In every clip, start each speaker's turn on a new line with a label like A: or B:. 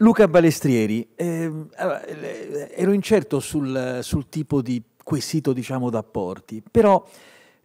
A: Luca Balestrieri, ehm, eh, ero incerto sul, sul, tipo di quesito diciamo, da porti, però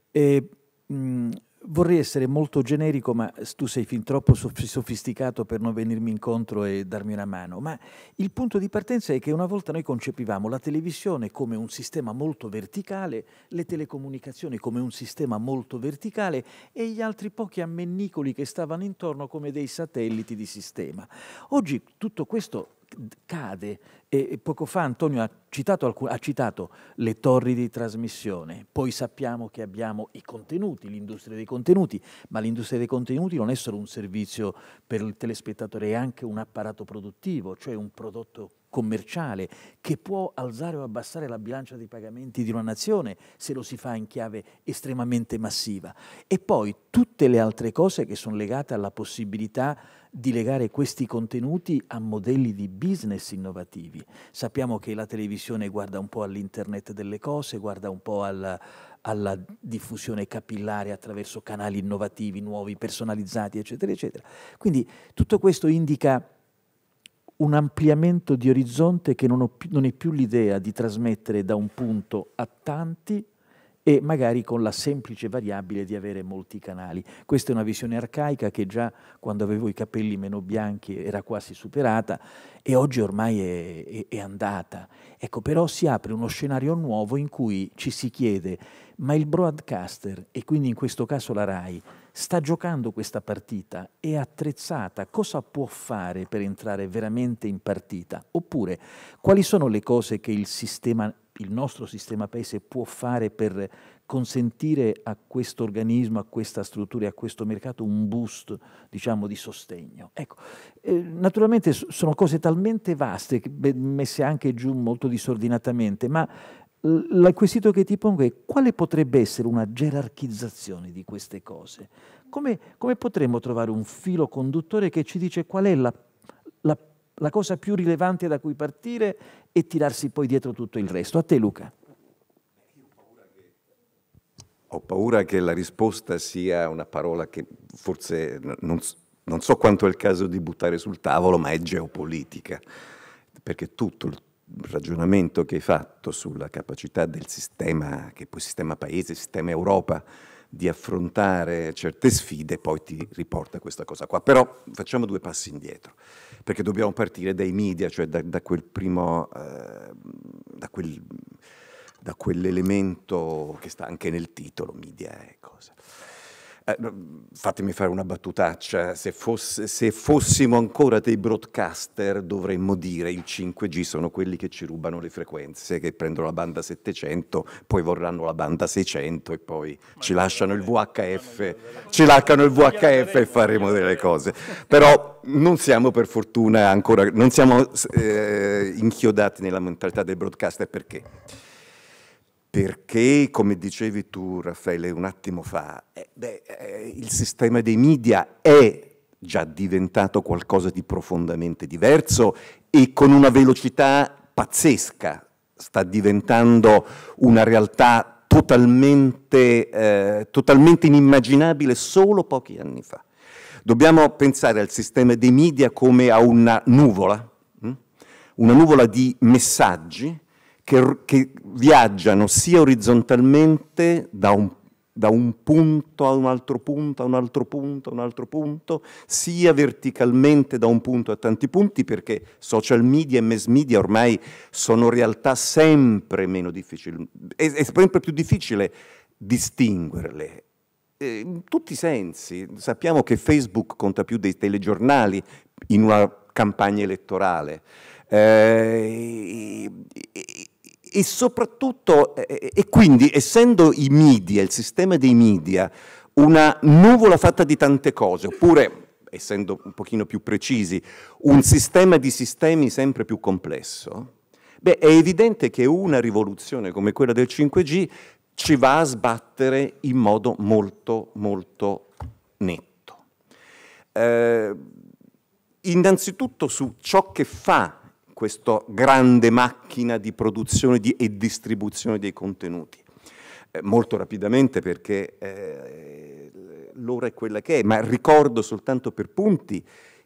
A: eh, mh, Vorrei essere molto generico, ma tu sei fin troppo sofisticato per non venirmi incontro e darmi una mano. Ma il punto di partenza è che una volta noi concepivamo la televisione come un sistema molto verticale, le telecomunicazioni come un sistema molto verticale e gli altri pochi ammennicoli che stavano intorno come dei satelliti di sistema. Oggi tutto questo cade. E poco fa Antonio ha citato, alcun, ha citato, le torri di trasmissione, poi sappiamo che abbiamo i contenuti, l'industria dei contenuti, ma l'industria dei contenuti non è solo un servizio per il telespettatore, è anche un apparato produttivo, cioè un prodotto commerciale che può alzare o abbassare la bilancia dei pagamenti di una nazione se lo si fa in chiave estremamente massiva. E poi tutte le altre cose che sono legate alla possibilità di legare questi contenuti a modelli di business innovativi. Sappiamo che la televisione guarda un po' all'internet delle cose, guarda un po' al, alla diffusione capillare attraverso canali innovativi, nuovi, personalizzati, eccetera, eccetera. Quindi tutto questo indica un ampliamento di orizzonte che non, ho, non è più l'idea di trasmettere da un punto a tanti e magari con la semplice variabile di avere molti canali. Questa è una visione arcaica che già quando avevo i capelli meno bianchi era quasi superata e oggi ormai è, è, è andata. Ecco, però si apre uno scenario nuovo in cui ci si chiede, ma il broadcaster, e quindi in questo caso la RAI, sta giocando questa partita, è attrezzata, cosa può fare per entrare veramente in partita? Oppure quali sono le cose che il sistema il nostro sistema paese può fare per consentire a questo organismo, a questa struttura e a questo mercato un boost diciamo, di sostegno. Ecco, eh, naturalmente sono cose talmente vaste, messe anche giù molto disordinatamente, ma il quesito che ti pongo è quale potrebbe essere una gerarchizzazione di queste cose? Come, come potremmo trovare un filo conduttore che ci dice qual è la, la la cosa più rilevante da cui partire e tirarsi poi dietro tutto il resto. A te Luca.
B: Ho paura che la risposta sia una parola che forse non, non so quanto è il caso di buttare sul tavolo, ma è geopolitica, perché tutto il ragionamento che hai fatto sulla capacità del sistema, che poi sistema paese, sistema Europa, di affrontare certe sfide poi ti riporta questa cosa qua. Però facciamo due passi indietro, perché dobbiamo partire dai media, cioè da, da quel primo, eh, da, quel, da quell'elemento che sta anche nel titolo, media e cosa. Eh, fatemi fare una battutaccia, se, fosse, se, fossimo ancora dei broadcaster dovremmo dire il 5G sono quelli che ci rubano le frequenze, che prendono la banda 700, poi vorranno la banda 600 e poi Ma ci lasciano il VHF, ci laccano il VHF e faremo delle cose. Però non siamo per fortuna ancora, non siamo eh, inchiodati nella mentalità del broadcaster perché? perché, come dicevi tu Raffaele un attimo fa, eh, beh, eh, il sistema dei media è già diventato qualcosa di profondamente diverso e con una velocità pazzesca sta diventando una realtà totalmente, eh, totalmente inimmaginabile solo pochi anni fa. Dobbiamo pensare al sistema dei media come a una nuvola, hm? una nuvola di messaggi che, che viaggiano sia orizzontalmente da un, da un punto a un altro punto, a un altro punto, a un altro punto, sia verticalmente da un punto a tanti punti, perché social media e mass media ormai sono realtà sempre meno difficili, è, è sempre più difficile distinguerle in tutti i sensi. Sappiamo che Facebook conta più dei telegiornali in una campagna elettorale. Eh, e soprattutto, eh, eh, e quindi essendo i media, il sistema dei media, una nuvola fatta di tante cose, oppure essendo un pochino più precisi, un sistema di sistemi sempre più complesso, beh, è evidente che una rivoluzione come quella del 5G ci va a sbattere in modo molto, molto netto. Eh, innanzitutto su ciò che fa questa grande macchina di produzione di, e distribuzione dei contenuti. Eh, molto rapidamente perché eh, l'ora è quella che è, ma ricordo soltanto per punti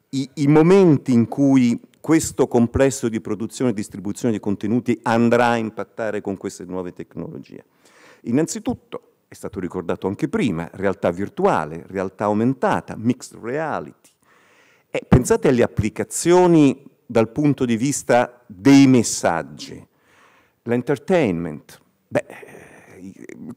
B: i, i momenti in cui questo complesso di produzione e distribuzione di contenuti andrà a impattare con queste nuove tecnologie. Innanzitutto, è stato ricordato anche prima, realtà virtuale, realtà aumentata, mixed reality. E pensate alle applicazioni dal punto di vista dei messaggi. L'entertainment. Beh,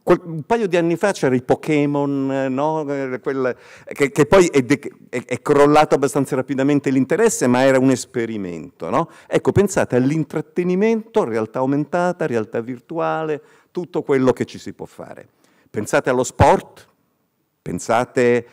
B: un paio di anni fa c'era i Pokémon, no? che, che, poi è, è, è, crollato abbastanza rapidamente l'interesse, ma era un esperimento. No? Ecco, pensate all'intrattenimento, realtà aumentata, realtà virtuale, tutto quello che ci si può fare. Pensate allo sport, pensate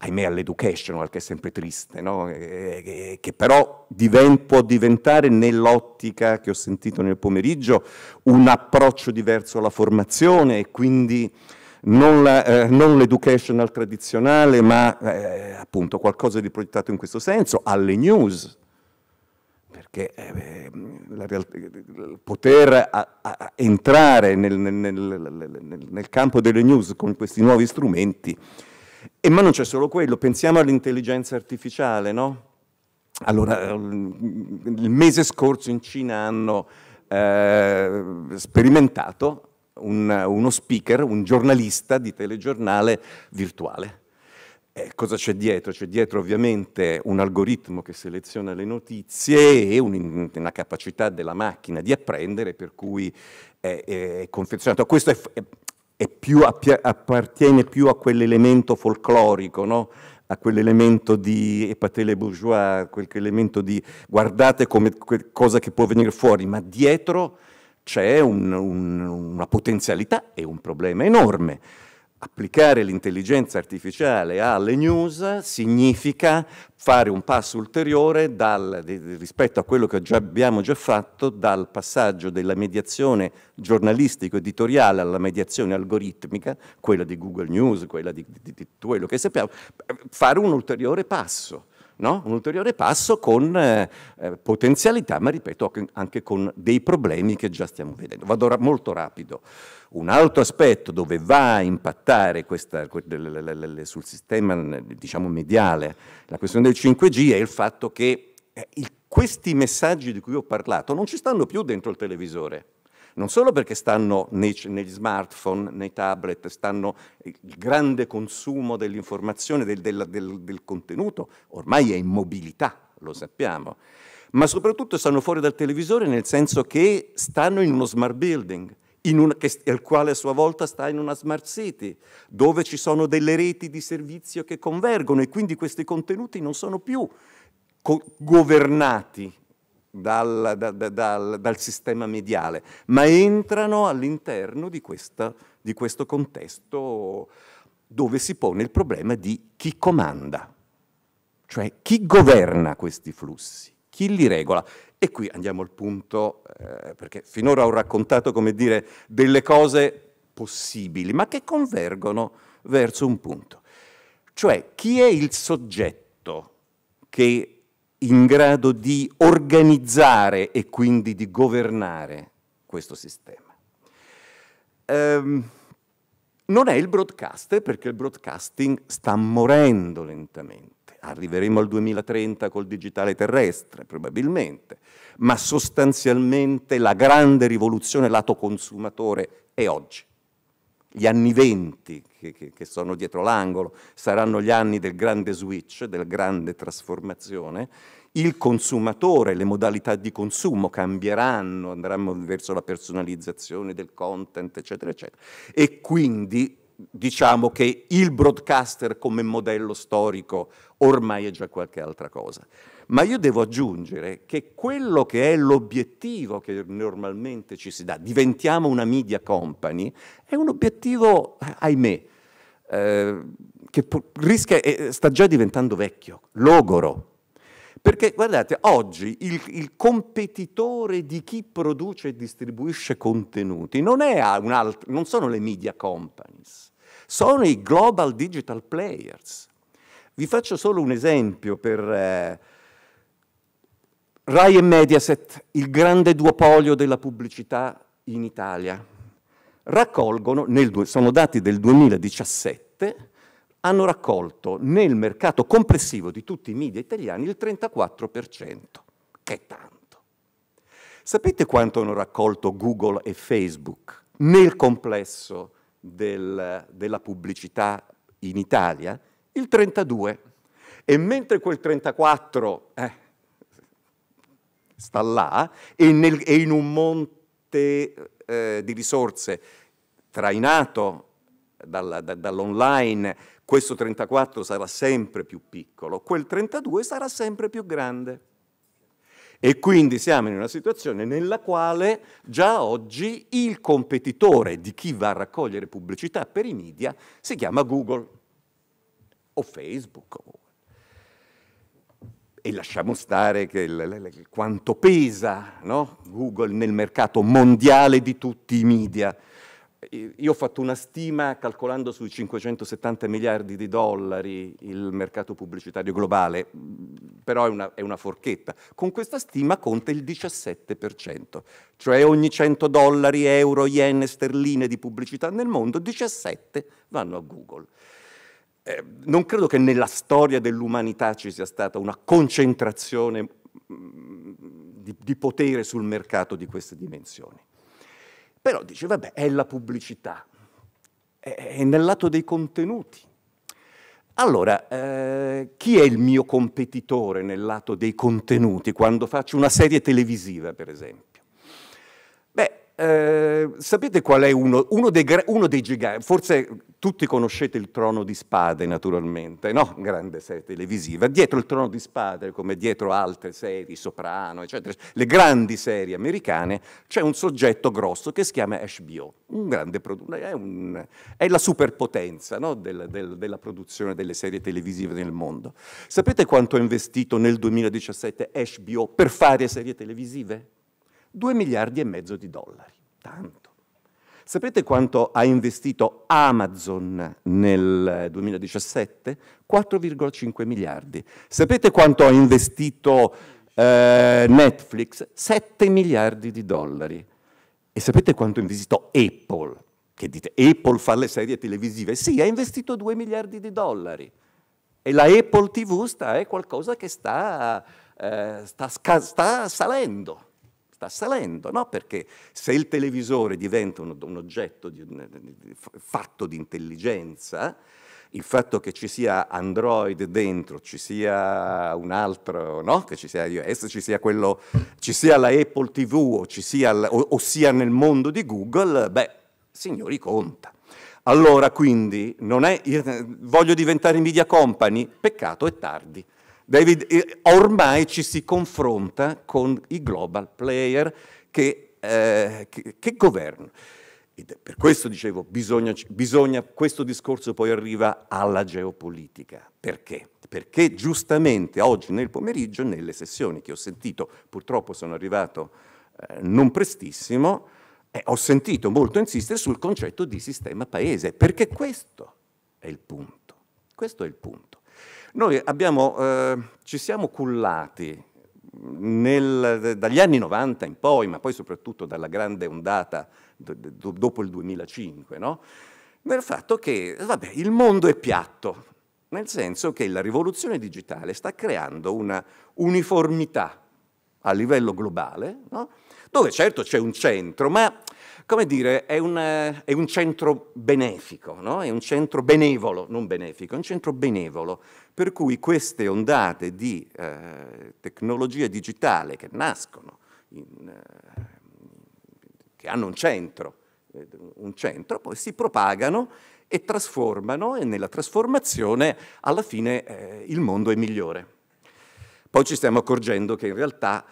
B: ahimè all'educational che è sempre triste, no? e, eh, e, eh, eh, che però diven può diventare nell'ottica che ho sentito nel pomeriggio un approccio diverso alla formazione e quindi non, l'educational eh, tradizionale ma eh, appunto qualcosa di progettato in questo senso, alle news, perché eh, ehm, poter a, a entrare nel, nel, nel, nel campo delle news con questi nuovi strumenti e, eh, ma non c'è solo quello, pensiamo all'intelligenza artificiale, no? Allora, mm, il mese scorso in Cina hanno eh, sperimentato un, uno speaker, un giornalista di telegiornale virtuale. Eh, cosa c'è dietro? C'è dietro ovviamente un algoritmo che seleziona le notizie e un, una capacità della macchina di apprendere per cui è, è confezionato. Questo è, è, più, appartiene più a quell'elemento folclorico, no? a quell'elemento di epatele bourgeois, quel elemento di guardate come cosa che può venire fuori, ma dietro c'è un, un, una potenzialità e un problema enorme applicare l'intelligenza artificiale alle news significa fare un passo ulteriore dal, rispetto a quello che già abbiamo già fatto dal passaggio della mediazione giornalistico-editoriale alla mediazione algoritmica, quella di Google News, quella di, di, di quello che sappiamo, fare un ulteriore passo no? un ulteriore passo con eh, eh potenzialità, ma ripeto anche con dei problemi che già stiamo vedendo. Vado molto rapido. Un altro aspetto dove va a impattare questa, sul sistema diciamo, mediale la questione del 5G è il fatto che eh, questi messaggi di cui ho parlato non ci stanno più dentro il televisore non solo perché stanno nei, negli smartphone, nei tablet, stanno eh, il grande consumo dell'informazione, del, del, del, del contenuto, ormai è in mobilità, lo sappiamo, ma soprattutto stanno fuori dal televisore nel senso che stanno in uno smart building, una, che, il quale a sua volta sta in una smart city, dove ci sono delle reti di servizio che convergono e quindi questi contenuti non sono più governati dal, da, da, dal, dal sistema mediale, ma entrano all'interno di, di questo contesto dove si pone il problema di chi comanda, cioè chi governa questi flussi, chi li regola. E qui andiamo al punto, eh, perché finora ho raccontato, come dire, delle cose possibili, ma che convergono verso un punto. Cioè, chi è il soggetto che in grado di organizzare e quindi di governare questo sistema. Ehm, non è il broadcast, perché il broadcasting sta morendo lentamente. Arriveremo al 2030 col digitale terrestre, probabilmente, ma sostanzialmente la grande rivoluzione lato consumatore è oggi gli anni venti che, che, che sono dietro l'angolo, saranno gli anni del grande switch, della grande trasformazione, il consumatore, le modalità di consumo cambieranno, andranno verso la personalizzazione del content, eccetera, eccetera. E quindi diciamo che il broadcaster come modello storico ormai è già qualche altra cosa. Ma io devo aggiungere che quello che è l'obiettivo che normalmente ci si dà, diventiamo una media company, è un obiettivo, ahimè, eh, che rischia, eh, sta già diventando vecchio, logoro. Perché guardate, oggi il, il competitore di chi produce e distribuisce contenuti non, non sono le media companies, sono i global digital players. Vi faccio solo un esempio per eh, Rai e Mediaset, il grande duopolio della pubblicità in Italia. Raccolgono, nel, sono dati del 2017, hanno raccolto nel mercato complessivo di tutti i media italiani il 34%, che è tanto. Sapete quanto hanno raccolto Google e Facebook nel complesso del, della pubblicità in Italia, il 32. E mentre quel 34 eh, sta là, e, nel, e, in un monte eh, di risorse trainato dalla, da, dall'online, questo 34 sarà sempre più piccolo, quel 32 sarà sempre più grande. E quindi siamo in una situazione nella quale già oggi il competitore di chi va a raccogliere pubblicità per i media si chiama Google o Facebook. E lasciamo stare che, quanto pesa no? Google nel mercato mondiale di tutti i media io ho fatto una stima calcolando sui 570 miliardi di dollari il mercato pubblicitario globale,
A: mhmm,
B: però è una, è una forchetta. Con questa stima conta il 17%, cioè ogni 100 dollari, euro, yen, sterline di pubblicità nel mondo, 17 vanno a Google. Eh, non credo che nella storia dell'umanità ci sia stata una concentrazione mh, mhmm, di, di potere sul mercato di queste dimensioni. Però dice, vabbè, è la pubblicità, è nel lato dei contenuti. Allora, eh, chi è il mio competitore nel lato dei contenuti quando faccio una serie televisiva, per esempio? Ehm, sapete qual è uno, uno, dei, uno, dei, giganti? Forse tutti conoscete il trono di spade, naturalmente, no? Grande serie televisiva. Dietro il trono di spade, come dietro altre serie, Soprano, eccetera, le grandi serie americane, c'è un soggetto grosso che si chiama HBO, un grande è, è la superpotenza no? del, del, della produzione delle serie televisive nel mondo. Sapete quanto ha investito nel 2017 HBO per fare serie televisive? 2 miliardi e mezzo di dollari. Tanto. Sapete quanto ha investito Amazon nel 2017? Eh, 4,5 miliardi. Sapete quanto ha investito eh, Netflix? 7 miliardi di dollari. E sapete quanto ha investito Apple? Che dite, Apple fa le serie televisive? Sì, ha investito 2 miliardi di dollari. E la Apple TV sta, è qualcosa che sta, eh, sta, sta salendo sta salendo, no? perché se il televisore diventa un, un oggetto di, di, fatto di intelligenza, il fatto che ci sia Android dentro, ci sia un altro, no? che ci sia iOS, ci sia, quello, ci sia la Apple TV o, sia, o, o sia nel mondo di Google, beh, signori, conta. Allora, quindi, non è, voglio diventare media company? Peccato, è tardi. David, eh, ormai ci si confronta con i global player che, eh, che, che governano. Ed per questo dicevo, bisogna, bisogna, questo discorso poi arriva alla geopolitica. Perché? Perché giustamente oggi nel pomeriggio, nelle sessioni che ho sentito, purtroppo sono arrivato eh, non prestissimo, eh, ho sentito molto insistere sul concetto di sistema paese, perché questo è il punto. Questo è il punto. Noi abbiamo, eh, ci siamo cullati nel, dagli anni 90 in poi, ma poi soprattutto dalla grande ondata do, dopo il 2005, no? nel fatto che vabbè, il mondo è piatto, nel senso che la rivoluzione digitale sta creando una uniformità a livello globale, no? dove certo c'è un centro, ma come dire, è un, è un centro benefico, no? è un centro benevolo, non benefico, è un centro benevolo, per cui queste ondate di eh, tecnologia digitale che nascono, in, eh, che hanno un centro, eh, un centro, poi si propagano e trasformano e nella trasformazione alla fine eh, il mondo è migliore. Poi ci stiamo accorgendo che in realtà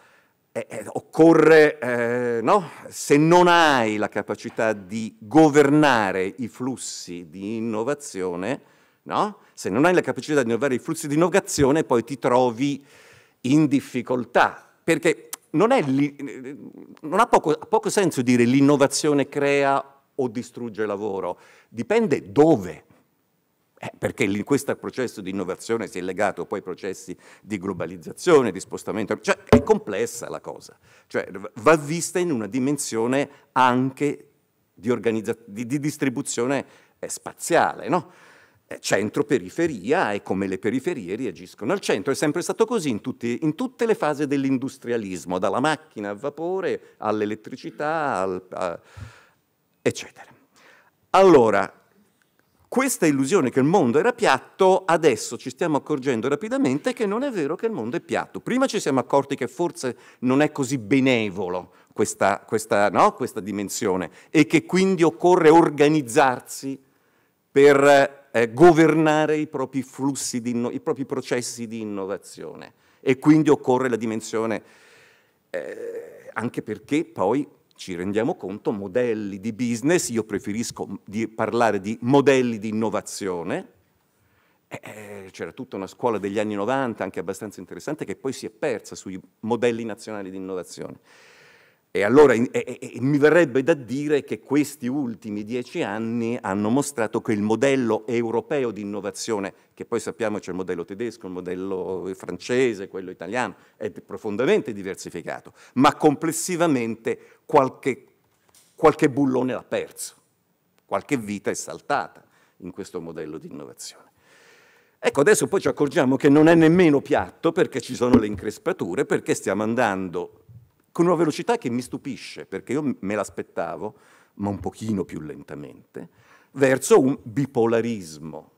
B: eh, eh, occorre, eh, no? se non hai la capacità di governare i flussi di innovazione, no? se non hai la capacità di innovare i flussi di innovazione, poi ti trovi in difficoltà, perché non, eh, non ha, poco, ha poco senso dire l'innovazione crea o distrugge lavoro, dipende dove eh, perché in questo processo di innovazione si è legato poi a processi di globalizzazione, di spostamento, cioè è complessa la cosa, cioè, va vista in una dimensione anche di, di, di distribuzione eh, spaziale, no? Eh, centro-periferia e come le periferie reagiscono al centro. È sempre stato così in, tutti, in tutte le fasi dell'industrialismo, dalla macchina a vapore all'elettricità, al, eccetera. Allora, questa illusione che il mondo era piatto, adesso ci stiamo accorgendo rapidamente che non è vero che il mondo è piatto. Prima ci siamo accorti che forse non è così benevolo questa, questa, no? questa dimensione e che quindi occorre organizzarsi per eh, governare i propri flussi, i propri processi di innovazione. E quindi occorre la dimensione, eh, anche perché poi ci rendiamo conto, modelli di business, io preferisco di parlare di modelli di innovazione, eh, eh c'era tutta una scuola degli anni 90, anche abbastanza interessante, che poi si è persa sui modelli nazionali di innovazione. E allora e, e, mi verrebbe da dire che questi ultimi dieci anni hanno mostrato che il modello europeo di innovazione, che poi sappiamo c'è il modello tedesco, il modello francese, quello italiano, è profondamente diversificato, ma complessivamente qualche, qualche bullone l'ha perso, qualche vita è saltata in questo modello di innovazione. Ecco, adesso poi ci accorgiamo che non è nemmeno piatto perché ci sono le increspature, perché stiamo andando con una velocità che mi stupisce, perché io me l'aspettavo, ma un pochino più lentamente, verso un bipolarismo,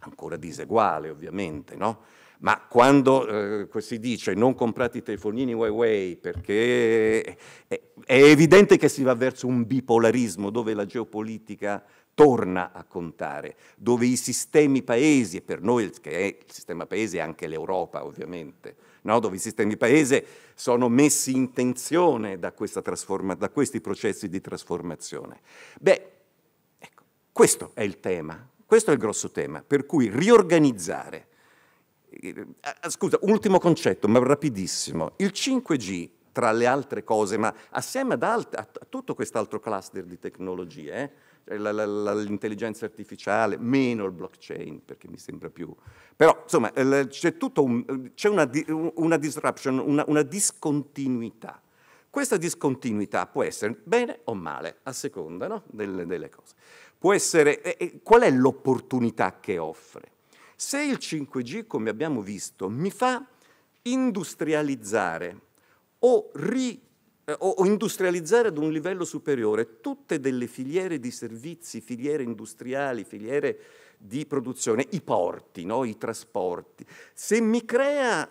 B: ancora diseguale ovviamente, no? Ma quando eh, si dice non comprate i telefonini Huawei perché è, eh, è evidente che si va verso un bipolarismo dove la geopolitica torna a contare, dove i sistemi paesi, e per noi che è il sistema paese è anche l'Europa ovviamente, no? dove i sistemi paese sono messi in tensione da, da questi processi di trasformazione. Beh, ecco, questo è il tema, questo è il grosso tema, per cui riorganizzare. Eh, eh, scusa, ultimo concetto, ma rapidissimo. Il 5G tra le altre cose, ma assieme ad alt- a, tutto quest'altro cluster di tecnologie, eh? Eh, l'intelligenza artificiale, meno il blockchain, perché mi sembra più... Però, insomma, eh, c'è un, una, una, disruption, una, una discontinuità. Questa discontinuità può essere bene o male, a seconda no? delle, delle, cose. Può essere, eh, qual è l'opportunità che offre? Se il 5G, come abbiamo visto, mi fa industrializzare o ri, eh, o, industrializzare ad un livello superiore tutte delle filiere di servizi, filiere industriali, filiere di produzione, i porti, no? i trasporti, se mi,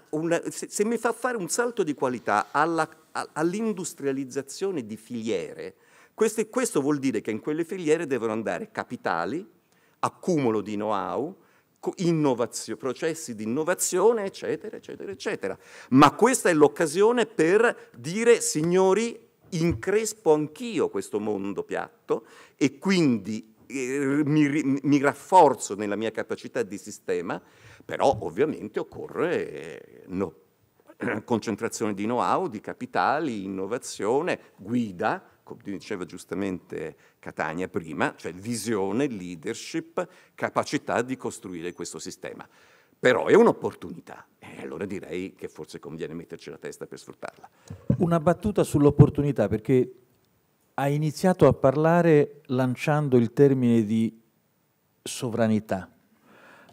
B: una, se, se mi, fa fare un salto di qualità all'industrializzazione di filiere, questo, questo vuol dire che in quelle filiere devono andare capitali, accumulo di know-how, processi di innovazione, eccetera, eccetera, eccetera. Ma questa è l'occasione per dire, signori, increspo anch'io questo mondo piatto e quindi eh, mi, mi, rafforzo nella mia capacità di sistema, però ovviamente occorre eh, no, concentrazione di know-how, di capitali, innovazione, guida, come diceva giustamente Catania prima, cioè visione, leadership, capacità di costruire questo sistema. Però è un'opportunità e allora direi che forse conviene metterci la testa per sfruttarla.
A: Una battuta sull'opportunità perché ha iniziato a parlare lanciando il termine di sovranità.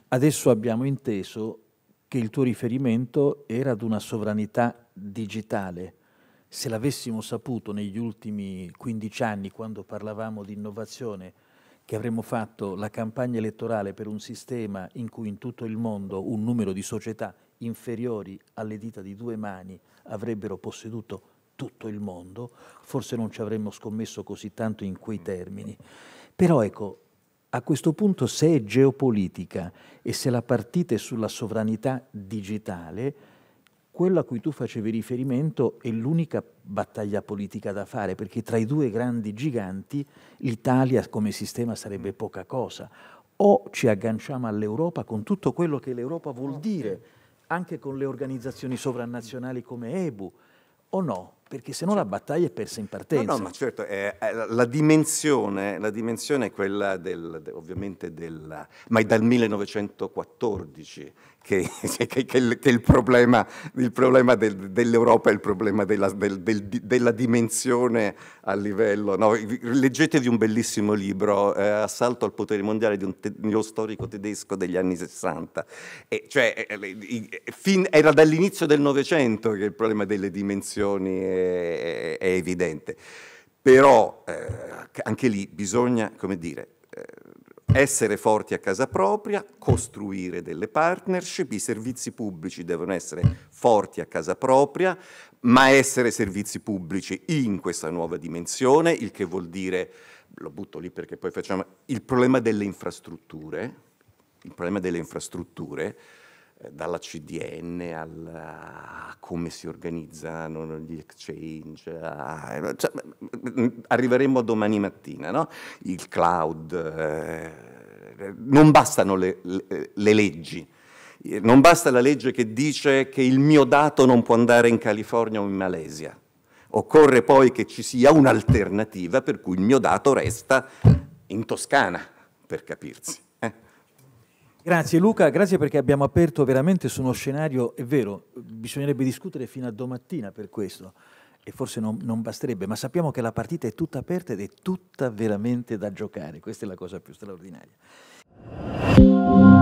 A: Adesso abbiamo inteso che il tuo riferimento era ad una sovranità digitale se l'avessimo saputo negli ultimi 15 anni, quando parlavamo di innovazione, che avremmo fatto la campagna elettorale per un sistema in cui in tutto il mondo un numero di società inferiori alle dita di due mani avrebbero posseduto tutto il mondo, forse non ci avremmo scommesso così tanto in quei termini. Però ecco, a questo punto se è geopolitica e se la partita è sulla sovranità digitale, quella a cui tu facevi riferimento è l'unica battaglia politica da fare, perché tra i due grandi giganti l'Italia come sistema sarebbe poca cosa. O ci agganciamo all'Europa con tutto quello che l'Europa vuol dire, anche con le organizzazioni sovranazionali come EBU, o no? perché se no la certo. battaglia è persa in partenza. No, no ma
B: certo, eh, la, dimensione, la, dimensione, è quella del, ovviamente del, ma è dal 1914 che, che, che, che il, problema, problema del, dell'Europa è il problema della, del, della dimensione a livello... No, leggetevi un bellissimo libro, eh, Assalto al potere mondiale di un te, storico tedesco degli anni 60. E cioè, eh, fin, era dall'inizio del Novecento che il problema delle dimensioni è, è evidente. Però eh, anche lì bisogna, come dire, eh, essere forti a casa propria, costruire delle partnership, i servizi pubblici devono essere forti a casa propria, ma essere servizi pubblici in questa nuova dimensione, il che vuol dire, lo butto lì perché poi facciamo, il problema delle infrastrutture, il problema delle infrastrutture, eh, dalla CDN alla, a come si organizzano gli exchange, a, eh, cioè, mm, mm, arriveremo a domani mattina, no? il cloud, eh, non bastano le, le, le leggi, eh, non basta la legge che dice che il mio dato non può andare in California o in Malesia, occorre poi che ci sia un'alternativa per cui il mio dato resta in Toscana, per capirsi.
A: Grazie Luca, grazie perché abbiamo aperto veramente su uno scenario, è vero, bisognerebbe discutere fino a domattina per questo e forse non, non, basterebbe, ma sappiamo che la partita è tutta aperta ed è tutta veramente da giocare, questa è la cosa più straordinaria.